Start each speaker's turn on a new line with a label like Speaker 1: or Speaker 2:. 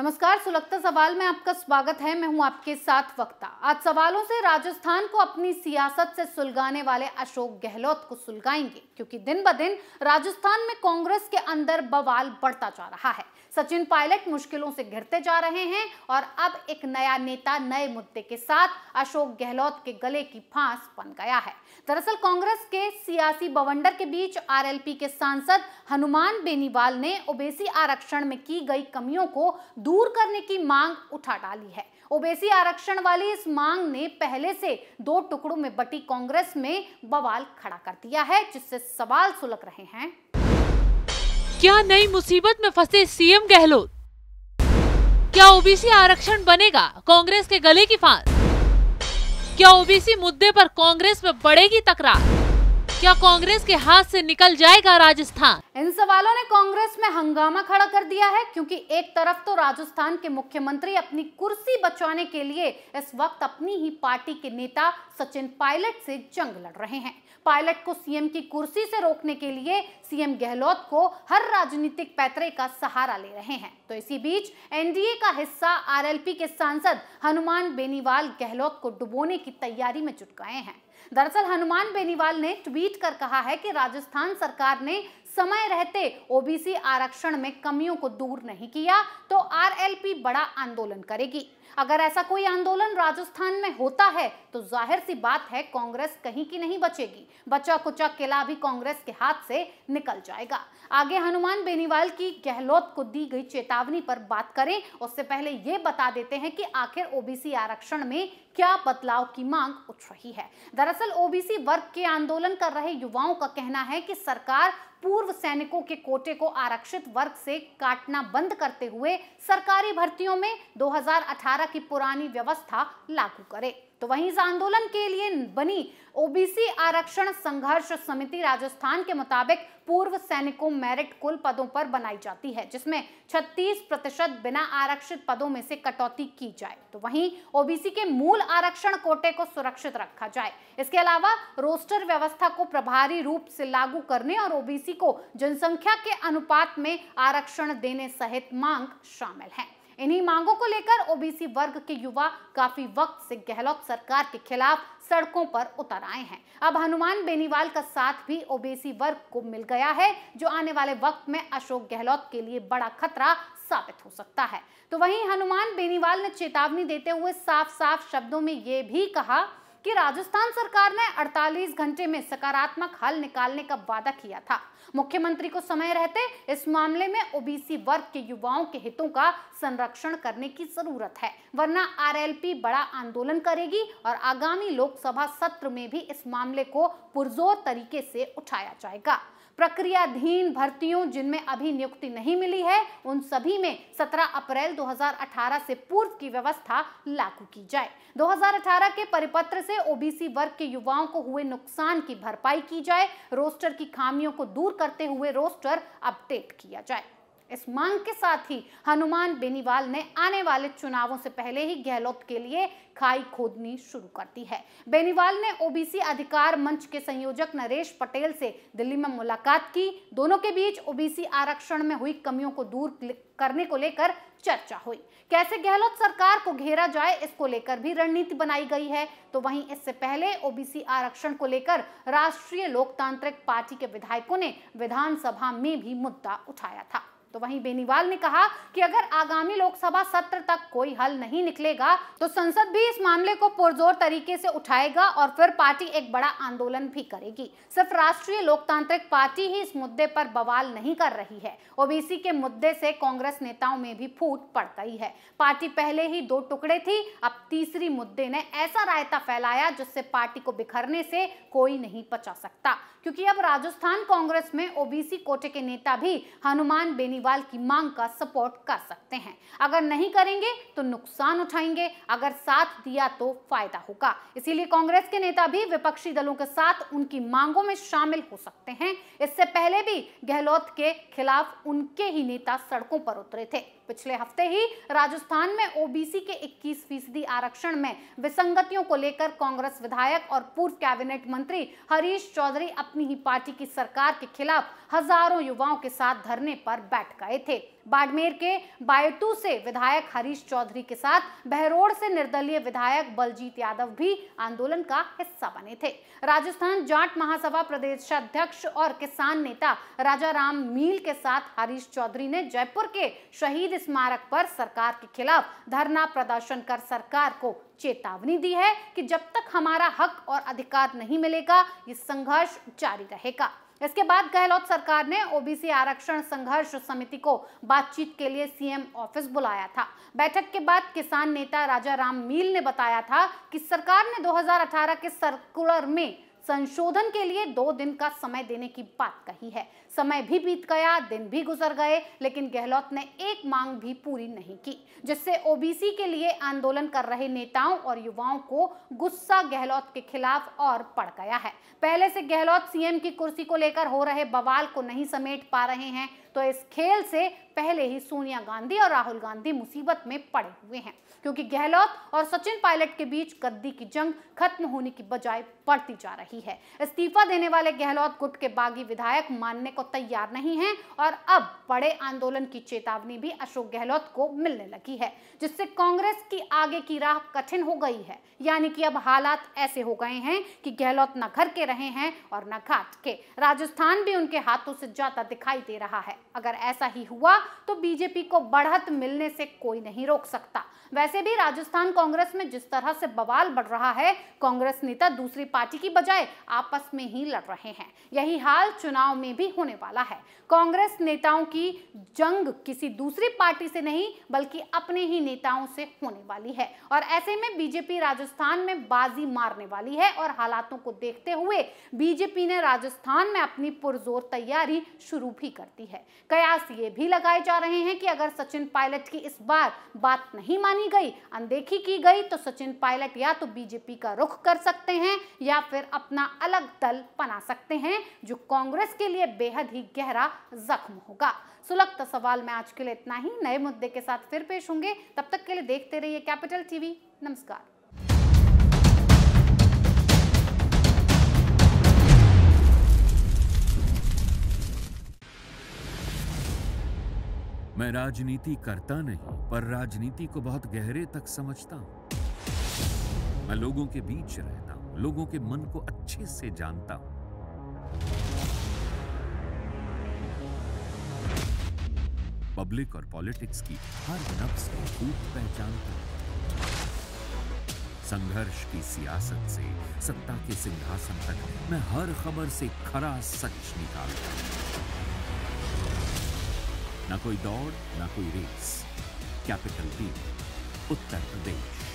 Speaker 1: नमस्कार सुलगता सवाल में आपका स्वागत है मैं हूं आपके साथ वक्ता आज सवालों से राजस्थान को अपनी सियासत से सुलगाने वाले अशोक गहलोत को सुलगाएंगे क्योंकि दिन ब दिन राजस्थान में कांग्रेस के अंदर बवाल बढ़ता जा रहा है सचिन पायलट मुश्किलों से घिरते जा रहे हैं और अब एक नया नेता नए मुद्दे के साथ अशोक गहलोत के गले की फांस बन गया है दरअसल कांग्रेस के सियासी बवंडर के बीच आरएलपी के सांसद हनुमान बेनीवाल ने ओबीसी आरक्षण में की गई कमियों को दूर करने की मांग उठा डाली है ओबीसी आरक्षण वाली इस मांग ने पहले से दो टुकड़ों में बटी कांग्रेस में बवाल खड़ा कर दिया है जिससे सवाल सुलग रहे हैं क्या नई मुसीबत में फंसे सीएम गहलोत क्या ओबीसी आरक्षण बनेगा कांग्रेस के गले की फांस क्या ओबीसी मुद्दे पर कांग्रेस में बढ़ेगी तकरार क्या कांग्रेस के हाथ से निकल जाएगा राजस्थान इन सवालों ने कांग्रेस में हंगामा खड़ा कर दिया है क्योंकि एक तरफ तो राजस्थान के मुख्यमंत्री अपनी कुर्सी बचाने के लिए इस वक्त अपनी ही पार्टी के नेता सचिन पायलट से जंग लड़ रहे हैं पायलट को सीएम की कुर्सी से रोकने के लिए सीएम गहलोत को हर राजनीतिक पैतरे का सहारा ले रहे हैं तो इसी बीच एनडीए का हिस्सा आरएलपी के सांसद हनुमान बेनीवाल गहलोत को डुबोने की तैयारी में जुट गए हैं दरअसल हनुमान बेनीवाल ने ट्वीट कर कहा है कि राजस्थान सरकार ने समय रहते ओबीसी आरक्षण में कमियों को दूर नहीं किया तो आरएलपी बड़ा आंदोलन करेगी अगर ऐसा कोई आंदोलन राजस्थान में होता है तो जाहिर सी बात है कांग्रेस कहीं की नहीं बचेगी बचा कुचा किला भी कांग्रेस के हाथ से निकल जाएगा आगे हनुमान बेनीवाल की गहलोत को दी गई चेतावनी पर बात करें उससे पहले ये बता देते हैं कि आखिर ओबीसी आरक्षण में क्या बदलाव की मांग उठ रही है दरअसल ओबीसी वर्ग के आंदोलन कर रहे युवाओं का कहना है कि सरकार पूर्व सैनिकों के कोटे को आरक्षित वर्ग से काटना बंद करते हुए सरकारी भर्तियों में 2018 की पुरानी व्यवस्था लागू करे तो वहीं इस आंदोलन के लिए बनी ओबीसी आरक्षण संघर्ष समिति राजस्थान के मुताबिक पूर्व सैनिकों मेरिट कुल पदों पर बनाई जाती है जिसमें 36 प्रतिशत बिना आरक्षित पदों में से कटौती की जाए तो वहीं ओबीसी के मूल आरक्षण कोटे को सुरक्षित रखा जाए इसके अलावा रोस्टर व्यवस्था को प्रभारी रूप से लागू करने और ओबीसी को जनसंख्या के अनुपात में आरक्षण देने सहित मांग शामिल है इन्हीं मांगों को लेकर ओबीसी वर्ग के युवा काफी वक्त से गहलोत सरकार के खिलाफ सड़कों पर उतर आए हैं अब हनुमान बेनीवाल का साथ भी ओबीसी वर्ग को मिल गया है जो आने वाले वक्त में अशोक गहलोत के लिए बड़ा खतरा साबित हो सकता है तो वहीं हनुमान बेनीवाल ने चेतावनी देते हुए साफ साफ शब्दों में ये भी कहा कि राजस्थान सरकार ने 48 घंटे में सकारात्मक हल निकालने का वादा किया था मुख्यमंत्री को समय रहते इस मामले में ओबीसी वर्ग के युवाओं के हितों का संरक्षण करने की जरूरत है वरना आरएलपी बड़ा आंदोलन करेगी और आगामी लोकसभा सत्र में भी इस मामले को पुरजोर तरीके से उठाया जाएगा प्रक्रियाधीन भर्तियों जिनमें अभी नियुक्ति नहीं मिली है उन सभी में 17 अप्रैल 2018 से पूर्व की व्यवस्था लागू की जाए 2018 के परिपत्र से ओबीसी वर्ग के युवाओं को हुए नुकसान की भरपाई की जाए रोस्टर की खामियों को दूर करते हुए रोस्टर अपडेट किया जाए इस मांग के साथ ही हनुमान बेनीवाल ने आने वाले चुनावों से पहले ही गहलोत के लिए खाई खोदनी शुरू कर दी है बेनीवाल ने ओबीसी अधिकार मंच के संयोजक नरेश पटेल से दिल्ली में मुलाकात की दोनों के बीच ओबीसी आरक्षण में हुई कमियों को दूर करने को लेकर चर्चा हुई कैसे गहलोत सरकार को घेरा जाए इसको लेकर भी रणनीति बनाई गई है तो वहीं इससे पहले ओबीसी आरक्षण को लेकर राष्ट्रीय लोकतांत्रिक पार्टी के विधायकों ने विधानसभा में भी मुद्दा उठाया था तो वहीं बेनीवाल ने कहा कि अगर आगामी लोकसभा सत्र तक कोई हल नहीं निकलेगा तो संसद भी इस मामले को पुरजोर तरीके से उठाएगा और फिर पार्टी एक बड़ा आंदोलन भी करेगी सिर्फ राष्ट्रीय लोकतांत्रिक पार्टी ही इस मुद्दे पर बवाल नहीं कर रही है ओबीसी के मुद्दे से कांग्रेस नेताओं में भी फूट पड़ गई है पार्टी पहले ही दो टुकड़े थी अब तीसरी मुद्दे ने ऐसा रायता फैलाया जिससे पार्टी को बिखरने से कोई नहीं बचा सकता क्योंकि अब राजस्थान कांग्रेस में ओबीसी कोटे के नेता भी हनुमान बेनी केजरीवाल की मांग का सपोर्ट कर सकते हैं अगर नहीं करेंगे तो नुकसान उठाएंगे अगर साथ दिया तो फायदा होगा इसीलिए कांग्रेस के नेता भी विपक्षी दलों के साथ उनकी मांगों में शामिल हो सकते हैं इससे पहले भी गहलोत के खिलाफ उनके ही नेता सड़कों पर उतरे थे पिछले हफ्ते ही राजस्थान में ओबीसी के 21 फीसदी आरक्षण में विसंगतियों को लेकर कांग्रेस विधायक और पूर्व कैबिनेट मंत्री हरीश चौधरी अपनी ही पार्टी की सरकार के खिलाफ हजारों युवाओं के साथ धरने पर बैठ गए थे बाड़मेर के बायतू से विधायक हरीश चौधरी के साथ बहरोड से निर्दलीय विधायक बलजीत यादव भी आंदोलन का हिस्सा बने थे राजस्थान जाट महासभा अध्यक्ष और किसान नेता राजा राम मील के साथ हरीश चौधरी ने जयपुर के शहीद स्मारक पर सरकार के खिलाफ धरना प्रदर्शन कर सरकार को चेतावनी दी है कि जब तक हमारा हक और अधिकार नहीं मिलेगा ये संघर्ष जारी रहेगा इसके बाद गहलोत सरकार ने ओबीसी आरक्षण संघर्ष समिति को बातचीत के लिए सीएम ऑफिस बुलाया था बैठक के बाद किसान नेता राजा राम मील ने बताया था कि सरकार ने 2018 के सर्कुलर में संशोधन के लिए दो दिन का समय देने की बात कही है समय भी बीत गया दिन भी गुजर गए लेकिन गहलोत ने एक मांग भी पूरी नहीं की जिससे ओबीसी के लिए आंदोलन कर रहे नेताओं और युवाओं को गुस्सा गहलोत के खिलाफ और पड़ गया है पहले से गहलोत सीएम की कुर्सी को लेकर हो रहे बवाल को नहीं समेट पा रहे हैं तो इस खेल से पहले ही सोनिया गांधी और राहुल गांधी मुसीबत में पड़े हुए हैं क्योंकि गहलोत और सचिन पायलट के बीच गद्दी की जंग खत्म होने की बजाय बढ़ती जा रही है इस्तीफा देने वाले गहलोत गुट के बागी विधायक मानने को तैयार नहीं है और अब बड़े आंदोलन की चेतावनी भी अशोक गहलोत को मिलने लगी है जिससे कांग्रेस की आगे की राह कठिन हो गई है यानी कि अब हालात ऐसे हो गए हैं कि गहलोत न घर के रहे हैं और न घाट के राजस्थान भी उनके हाथों से जाता दिखाई दे रहा है अगर ऐसा ही हुआ तो बीजेपी को बढ़त मिलने से कोई नहीं रोक सकता वैसे भी राजस्थान कांग्रेस में जिस तरह से बवाल बढ़ रहा है कांग्रेस नेता दूसरी पार्टी की बजाय आपस में ही लड़ रहे हैं यही हाल चुनाव में भी होने वाला है कांग्रेस नेताओं की जंग किसी दूसरी पार्टी से नहीं बल्कि अपने ही नेताओं से होने वाली है और ऐसे में बीजेपी राजस्थान में बाजी मारने वाली है और हालातों को देखते हुए बीजेपी ने राजस्थान में अपनी पुरजोर तैयारी शुरू भी कर दी है कयास ये भी लगाए जा रहे हैं कि अगर सचिन पायलट की इस बार बात नहीं मानी गई अनदेखी की गई तो सचिन पायलट या तो बीजेपी का रुख कर सकते हैं या फिर अपना अलग दल बना सकते हैं जो कांग्रेस के लिए बेहद बेहद ही गहरा जख्म होगा सुलगता सवाल में आज के लिए इतना ही नए मुद्दे के साथ फिर पेश होंगे तब तक के लिए देखते रहिए कैपिटल टीवी नमस्कार मैं राजनीति करता नहीं पर राजनीति को बहुत गहरे तक समझता हूँ मैं लोगों के बीच रहता हूँ लोगों के मन को अच्छे से जानता हूँ पब्लिक और पॉलिटिक्स की हर नब्स को खूब पहचानता संघर्ष की सियासत से सत्ता के सिंहासन तक मैं हर खबर से खरा सच निकालता हूं न कोई दौड़ न कोई रेस कैपिटल टीम उत्तर प्रदेश